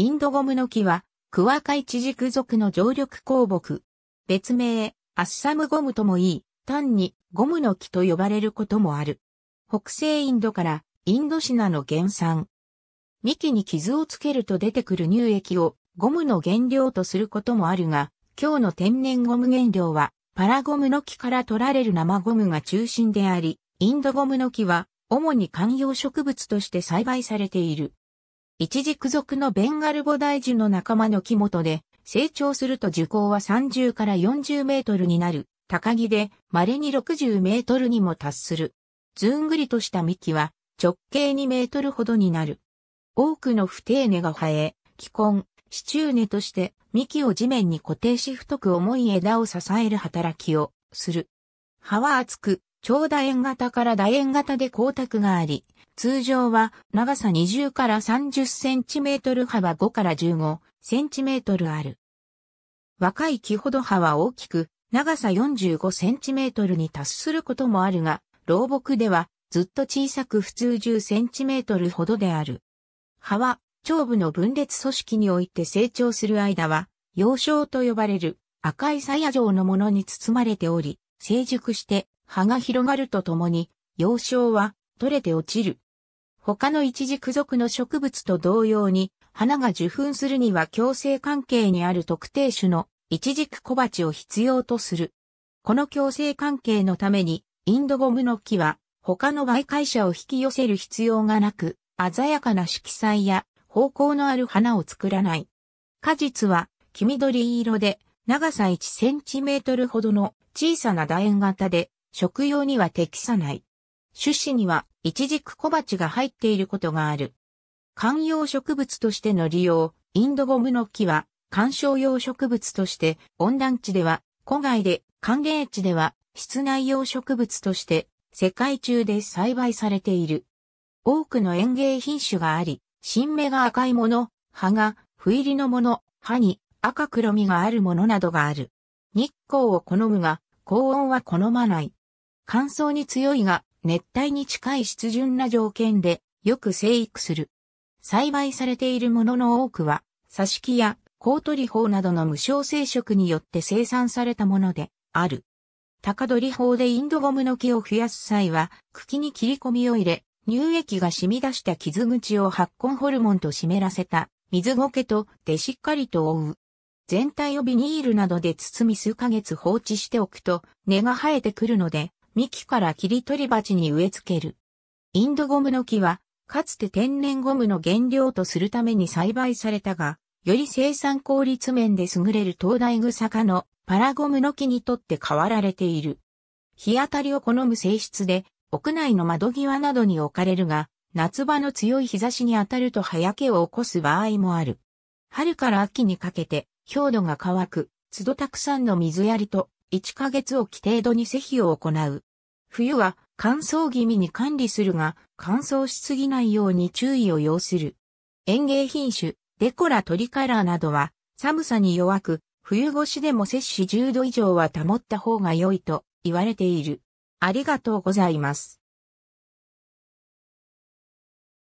インドゴムノキは、クワカイチジク属の常緑鉱木。別名、アッサムゴムともいい、単にゴムの木と呼ばれることもある。北西インドからインドシナの原産。幹に傷をつけると出てくる乳液をゴムの原料とすることもあるが、今日の天然ゴム原料はパラゴムの木から取られる生ゴムが中心であり、インドゴムの木は主に観葉植物として栽培されている。一軸属のベンガルボ大樹の仲間の木本で、成長すると樹高は30から40メートルになる、高木で稀に60メートルにも達する。ずんぐりとした幹は直径2メートルほどになる。多くの不定根が生え、気根、支柱根として幹を地面に固定し太く重い枝を支える働きをする。葉は厚く、超楕円型から楕円型で光沢があり、通常は長さ20から30センチメートル幅5から15センチメートルある。若い木ほど葉は大きく、長さ45センチメートルに達することもあるが、老木ではずっと小さく普通10センチメートルほどである。葉は、頂部の分裂組織において成長する間は、幼少と呼ばれる赤い鞘状のものに包まれており、成熟して葉が広がるとともに、幼少は取れて落ちる。他の一軸属の植物と同様に、花が受粉するには共生関係にある特定種の一軸小鉢を必要とする。この共生関係のために、インドゴムの木は他の媒介者を引き寄せる必要がなく、鮮やかな色彩や方向のある花を作らない。果実は黄緑色で長さ1センチメートルほどの小さな楕円型で食用には適さない。種子には、一軸小鉢が入っていることがある。観葉植物としての利用、インドゴムの木は、観賞用植物として、温暖地では、郊外で、寒冷地では、室内用植物として、世界中で栽培されている。多くの園芸品種があり、新芽が赤いもの、葉が、不入りのもの、葉に赤黒みがあるものなどがある。日光を好むが、高温は好まない。乾燥に強いが、熱帯に近い湿潤な条件で、よく生育する。栽培されているものの多くは、挿し木や高取法などの無償生殖によって生産されたものである。高取法でインドゴムの木を増やす際は、茎に切り込みを入れ、乳液が染み出した傷口を発根ホルモンと湿らせた水苔とでしっかりと覆う。全体をビニールなどで包み数ヶ月放置しておくと根が生えてくるので幹から切り取り鉢に植え付ける。インドゴムの木は、かつて天然ゴムの原料とするために栽培されたが、より生産効率面で優れる東大草科のパラゴムの木にとって変わられている。日当たりを好む性質で、屋内の窓際などに置かれるが、夏場の強い日差しに当たると早けを起こす場合もある。春から秋にかけて、氷土が乾く、都度たくさんの水やりと、1ヶ月を規程度に施肥を行う。冬は乾燥気味に管理するが、乾燥しすぎないように注意を要する。園芸品種、デコラトリカラーなどは、寒さに弱く、冬越しでも摂氏10度以上は保った方が良いと言われている。ありがとうございます。